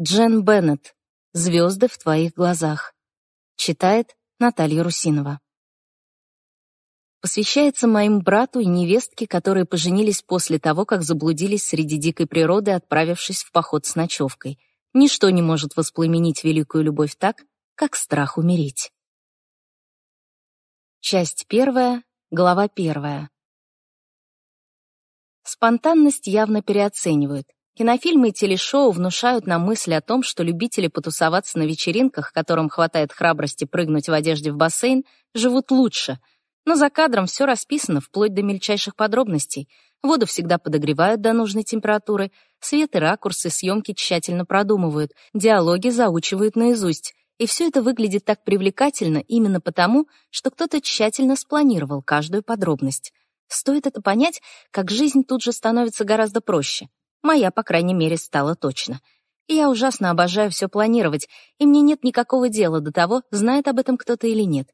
Джен Беннет. «Звезды в твоих глазах». Читает Наталья Русинова. Посвящается моим брату и невестке, которые поженились после того, как заблудились среди дикой природы, отправившись в поход с ночевкой. Ничто не может воспламенить великую любовь так, как страх умереть. Часть первая, глава первая. Спонтанность явно переоценивают. Кинофильмы и телешоу внушают нам мысль о том, что любители потусоваться на вечеринках, которым хватает храбрости прыгнуть в одежде в бассейн, живут лучше. Но за кадром все расписано вплоть до мельчайших подробностей. Воду всегда подогревают до нужной температуры, свет и ракурсы съемки тщательно продумывают, диалоги заучивают наизусть. И все это выглядит так привлекательно именно потому, что кто-то тщательно спланировал каждую подробность. Стоит это понять, как жизнь тут же становится гораздо проще. Моя, по крайней мере, стала точно. Я ужасно обожаю все планировать, и мне нет никакого дела до того, знает об этом кто-то или нет.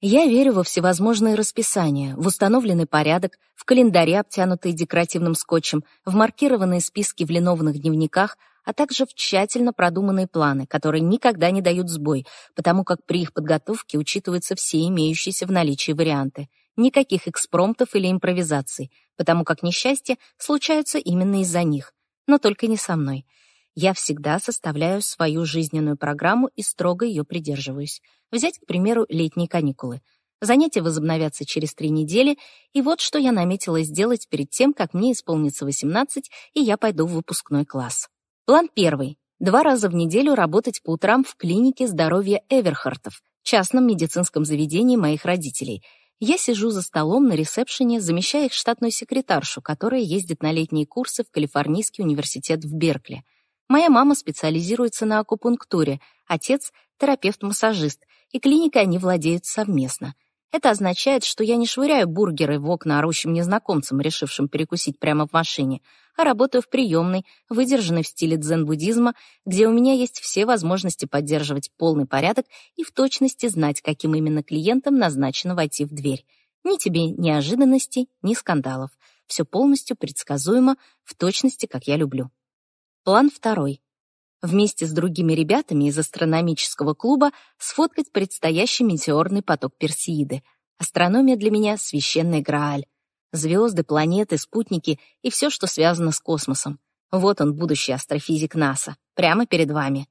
Я верю во всевозможные расписания, в установленный порядок, в календари, обтянутые декоративным скотчем, в маркированные списки в линованных дневниках, а также в тщательно продуманные планы, которые никогда не дают сбой, потому как при их подготовке учитываются все имеющиеся в наличии варианты. Никаких экспромтов или импровизаций потому как несчастья случаются именно из-за них, но только не со мной. Я всегда составляю свою жизненную программу и строго ее придерживаюсь. Взять, к примеру, летние каникулы. Занятия возобновятся через три недели, и вот что я наметила сделать перед тем, как мне исполнится 18, и я пойду в выпускной класс. План первый. Два раза в неделю работать по утрам в клинике здоровья Эверхартов, частном медицинском заведении моих родителей — я сижу за столом на ресепшене, замещая их штатную секретаршу, которая ездит на летние курсы в Калифорнийский университет в Беркли. Моя мама специализируется на акупунктуре, отец — терапевт-массажист, и клиникой они владеют совместно — это означает, что я не швыряю бургеры в окна орущим незнакомцам, решившим перекусить прямо в машине, а работаю в приемной, выдержанной в стиле дзен-буддизма, где у меня есть все возможности поддерживать полный порядок и в точности знать, каким именно клиентам назначено войти в дверь. Ни тебе неожиданностей, ни скандалов. Все полностью предсказуемо, в точности, как я люблю. План второй вместе с другими ребятами из астрономического клуба сфоткать предстоящий метеорный поток Персеиды. Астрономия для меня — священный Грааль. Звезды, планеты, спутники и все, что связано с космосом. Вот он, будущий астрофизик НАСА, прямо перед вами.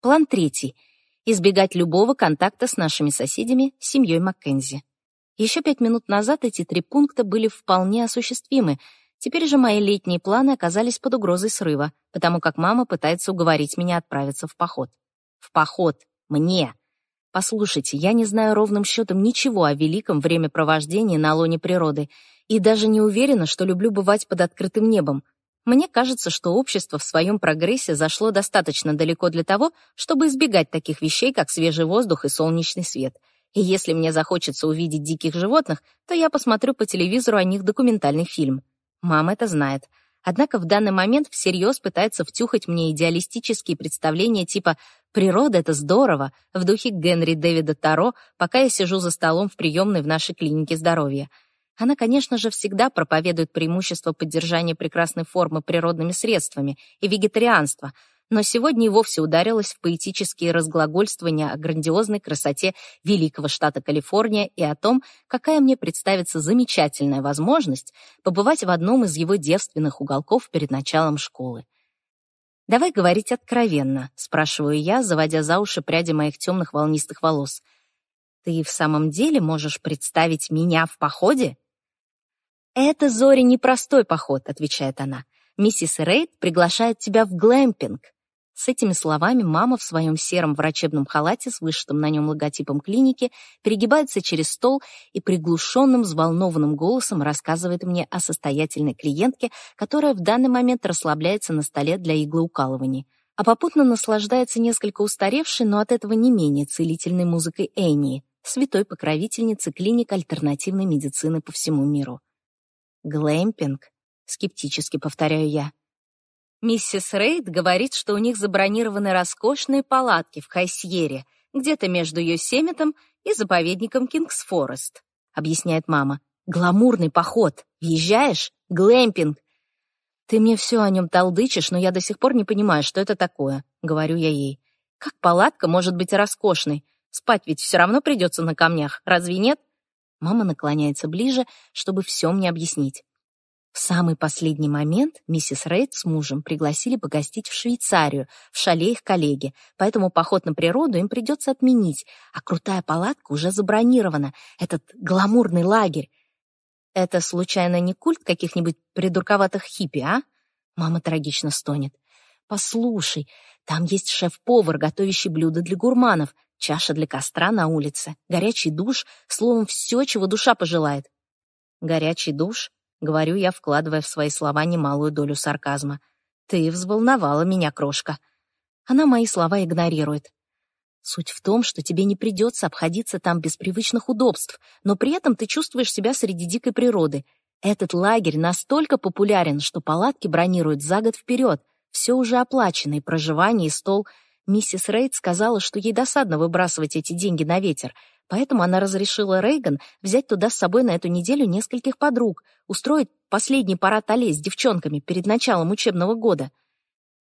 План третий — избегать любого контакта с нашими соседями, семьей Маккензи. Еще пять минут назад эти три пункта были вполне осуществимы — Теперь же мои летние планы оказались под угрозой срыва, потому как мама пытается уговорить меня отправиться в поход. В поход. Мне. Послушайте, я не знаю ровным счетом ничего о великом времяпровождении на лоне природы и даже не уверена, что люблю бывать под открытым небом. Мне кажется, что общество в своем прогрессе зашло достаточно далеко для того, чтобы избегать таких вещей, как свежий воздух и солнечный свет. И если мне захочется увидеть диких животных, то я посмотрю по телевизору о них документальный фильм. Мама это знает. Однако в данный момент всерьез пытается втюхать мне идеалистические представления типа «природа — это здорово» в духе Генри Дэвида Таро, пока я сижу за столом в приемной в нашей клинике здоровья. Она, конечно же, всегда проповедует преимущество поддержания прекрасной формы природными средствами и вегетарианства — но сегодня и вовсе ударилась в поэтические разглагольствования о грандиозной красоте великого штата Калифорния и о том, какая мне представится замечательная возможность побывать в одном из его девственных уголков перед началом школы. «Давай говорить откровенно», — спрашиваю я, заводя за уши пряди моих темных волнистых волос. «Ты в самом деле можешь представить меня в походе?» «Это, Зори, непростой поход», — отвечает она. «Миссис Рейд приглашает тебя в глэмпинг. С этими словами мама в своем сером врачебном халате с вышитым на нем логотипом клиники перегибается через стол и приглушенным, взволнованным голосом рассказывает мне о состоятельной клиентке, которая в данный момент расслабляется на столе для иглоукалываний, а попутно наслаждается несколько устаревшей, но от этого не менее целительной музыкой Энии, святой покровительницы клиник альтернативной медицины по всему миру. «Глэмпинг», — скептически повторяю я, — Миссис Рейд говорит, что у них забронированы роскошные палатки в Хайсьере, где-то между Йосемитом и заповедником Кингсфорест, объясняет мама. Гламурный поход. Въезжаешь? Глэмпинг. Ты мне все о нем толдычишь, но я до сих пор не понимаю, что это такое, говорю я ей. Как палатка может быть роскошной? Спать ведь все равно придется на камнях, разве нет? Мама наклоняется ближе, чтобы все мне объяснить. В самый последний момент миссис Рейд с мужем пригласили погостить в Швейцарию, в шале их коллеги, поэтому поход на природу им придется отменить, а крутая палатка уже забронирована, этот гламурный лагерь. Это, случайно, не культ каких-нибудь придурковатых хиппи, а? Мама трагично стонет. «Послушай, там есть шеф-повар, готовящий блюда для гурманов, чаша для костра на улице, горячий душ, словом, все, чего душа пожелает». «Горячий душ? Говорю я, вкладывая в свои слова немалую долю сарказма. «Ты взволновала меня, крошка». Она мои слова игнорирует. «Суть в том, что тебе не придется обходиться там без привычных удобств, но при этом ты чувствуешь себя среди дикой природы. Этот лагерь настолько популярен, что палатки бронируют за год вперед. Все уже оплачено, и проживание, и стол. Миссис Рейд сказала, что ей досадно выбрасывать эти деньги на ветер — Поэтому она разрешила Рейган взять туда с собой на эту неделю нескольких подруг, устроить последний парад Оле с девчонками перед началом учебного года.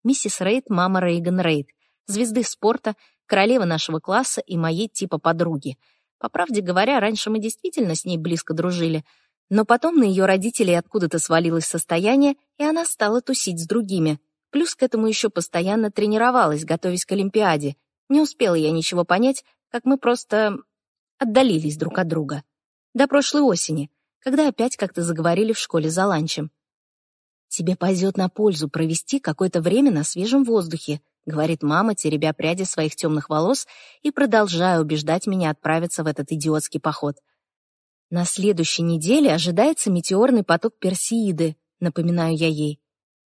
Миссис Рейд — мама Рейган Рейд, звезды спорта, королева нашего класса и моей типа подруги. По правде говоря, раньше мы действительно с ней близко дружили, но потом на ее родителей откуда-то свалилось состояние, и она стала тусить с другими. Плюс к этому еще постоянно тренировалась, готовясь к Олимпиаде. Не успела я ничего понять, как мы просто отдалились друг от друга. До прошлой осени, когда опять как-то заговорили в школе за ланчем. «Тебе пойдет на пользу провести какое-то время на свежем воздухе», говорит мама, теребя пряди своих темных волос и продолжая убеждать меня отправиться в этот идиотский поход. «На следующей неделе ожидается метеорный поток Персеиды», напоминаю я ей.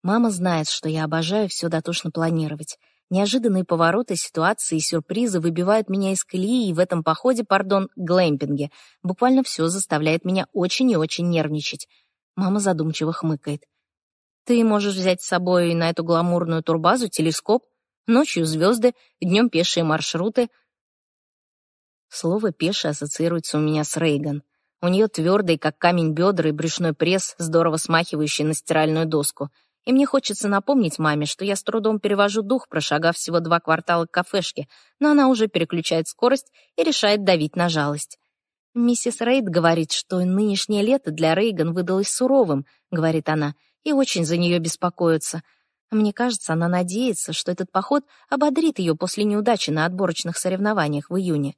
Мама знает, что я обожаю все дотошно планировать. Неожиданные повороты ситуации и сюрпризы выбивают меня из колеи, и в этом походе, пардон, глэмпинге, буквально все заставляет меня очень и очень нервничать. Мама задумчиво хмыкает. «Ты можешь взять с собой на эту гламурную турбазу телескоп, ночью звезды, днем пешие маршруты». Слово "пеше" ассоциируется у меня с Рейган. У нее твердый, как камень бедра и брюшной пресс, здорово смахивающий на стиральную доску — и мне хочется напомнить маме, что я с трудом перевожу дух, прошагав всего два квартала к кафешке, но она уже переключает скорость и решает давить на жалость. «Миссис Рейд говорит, что нынешнее лето для Рейган выдалось суровым», — говорит она, — «и очень за нее беспокоится. Мне кажется, она надеется, что этот поход ободрит ее после неудачи на отборочных соревнованиях в июне».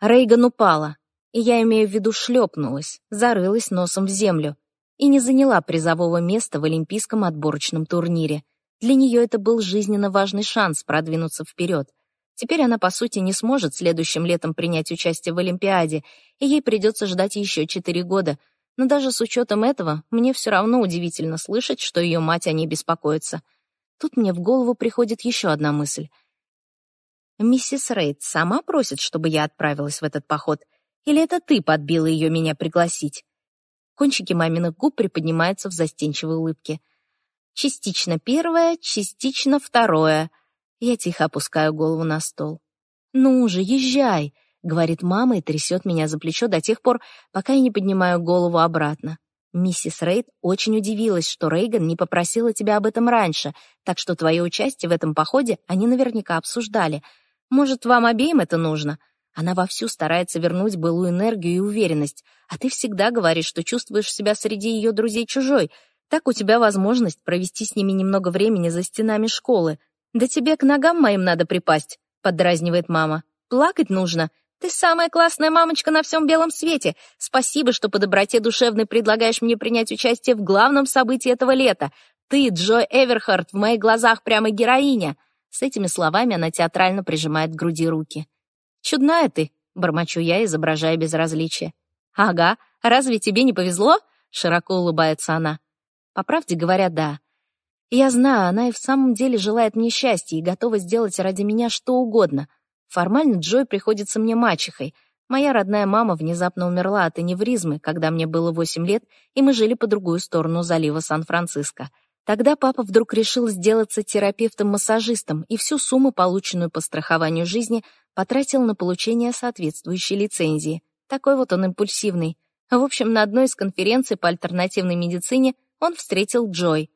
Рейган упала, и я имею в виду шлепнулась, зарылась носом в землю и не заняла призового места в Олимпийском отборочном турнире. Для нее это был жизненно важный шанс продвинуться вперед. Теперь она, по сути, не сможет следующим летом принять участие в Олимпиаде, и ей придется ждать еще четыре года. Но даже с учетом этого, мне все равно удивительно слышать, что ее мать о ней беспокоится. Тут мне в голову приходит еще одна мысль. «Миссис Рейд сама просит, чтобы я отправилась в этот поход? Или это ты подбила ее меня пригласить?» Кончики маминых губ приподнимаются в застенчивой улыбке. Частично первое, частично второе. Я тихо опускаю голову на стол. «Ну же, езжай!» — говорит мама и трясет меня за плечо до тех пор, пока я не поднимаю голову обратно. Миссис Рейд очень удивилась, что Рейган не попросила тебя об этом раньше, так что твое участие в этом походе они наверняка обсуждали. Может, вам обеим это нужно? Она вовсю старается вернуть былую энергию и уверенность, а ты всегда говоришь, что чувствуешь себя среди ее друзей чужой. Так у тебя возможность провести с ними немного времени за стенами школы. «Да тебе к ногам моим надо припасть», — поддразнивает мама. «Плакать нужно. Ты самая классная мамочка на всем белом свете. Спасибо, что по доброте душевной предлагаешь мне принять участие в главном событии этого лета. Ты, Джо Эверхард, в моих глазах прямо героиня». С этими словами она театрально прижимает к груди руки. «Чудная ты», — бормочу я, изображая безразличие. «Ага, разве тебе не повезло?» — широко улыбается она. По правде говоря, да. Я знаю, она и в самом деле желает мне счастья и готова сделать ради меня что угодно. Формально Джой приходится мне мачехой. Моя родная мама внезапно умерла от аневризмы, когда мне было восемь лет, и мы жили по другую сторону залива Сан-Франциско. Тогда папа вдруг решил сделаться терапевтом-массажистом и всю сумму, полученную по страхованию жизни, потратил на получение соответствующей лицензии. Такой вот он импульсивный. В общем, на одной из конференций по альтернативной медицине он встретил Джой.